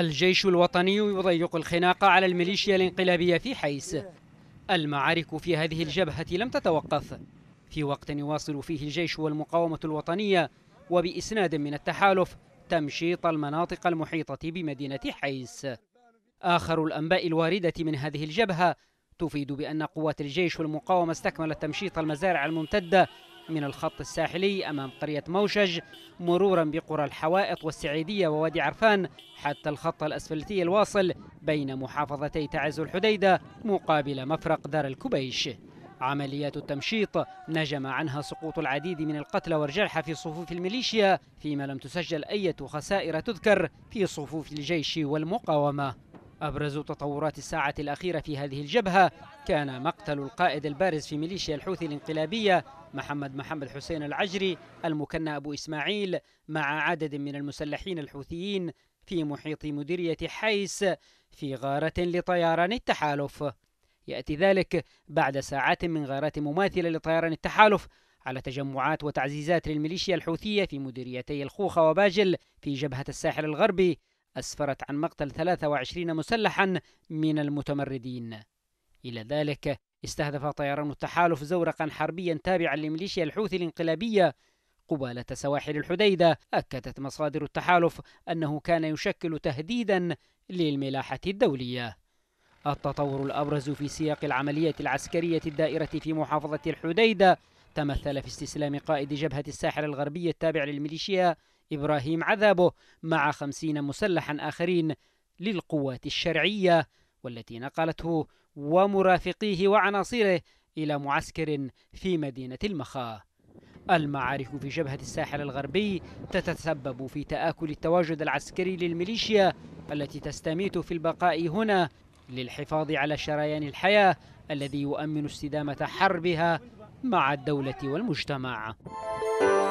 الجيش الوطني يضيق الخناق على الميليشيا الانقلابية في حيس المعارك في هذه الجبهة لم تتوقف في وقت يواصل فيه الجيش والمقاومة الوطنية وبإسناد من التحالف تمشيط المناطق المحيطة بمدينة حيس آخر الأنباء الواردة من هذه الجبهة تفيد بأن قوات الجيش والمقاومة استكملت تمشيط المزارع الممتدة من الخط الساحلي أمام قرية موشج مرورا بقرى الحوائط والسعيدية ووادي عرفان حتى الخط الأسفلتي الواصل بين محافظتي تعز الحديدة مقابل مفرق دار الكبيش عمليات التمشيط نجم عنها سقوط العديد من القتلى والجرحى في صفوف الميليشيا فيما لم تسجل أي خسائر تذكر في صفوف الجيش والمقاومة أبرز تطورات الساعة الأخيرة في هذه الجبهة كان مقتل القائد البارز في ميليشيا الحوثي الانقلابية محمد محمد حسين العجري المكنى أبو إسماعيل مع عدد من المسلحين الحوثيين في محيط مديرية حيس في غارة لطيران التحالف يأتي ذلك بعد ساعات من غارات مماثلة لطيران التحالف على تجمعات وتعزيزات للميليشيا الحوثية في مديريتي الخوخة وباجل في جبهة الساحل الغربي أسفرت عن مقتل 23 مسلحا من المتمردين إلى ذلك استهدف طيران التحالف زورقا حربيا تابعا لميليشيا الحوثي الانقلابية قبالة سواحل الحديدة أكدت مصادر التحالف أنه كان يشكل تهديدا للملاحة الدولية التطور الأبرز في سياق العملية العسكرية الدائرة في محافظة الحديدة تمثل في استسلام قائد جبهة الساحل الغربية التابع للميليشيا إبراهيم عذابه مع خمسين مسلحا آخرين للقوات الشرعية والتي نقلته ومرافقيه وعناصره إلى معسكر في مدينة المخا المعارك في جبهة الساحل الغربي تتسبب في تآكل التواجد العسكري للميليشيا التي تستميت في البقاء هنا للحفاظ على شريان الحياة الذي يؤمن استدامة حربها مع الدولة والمجتمع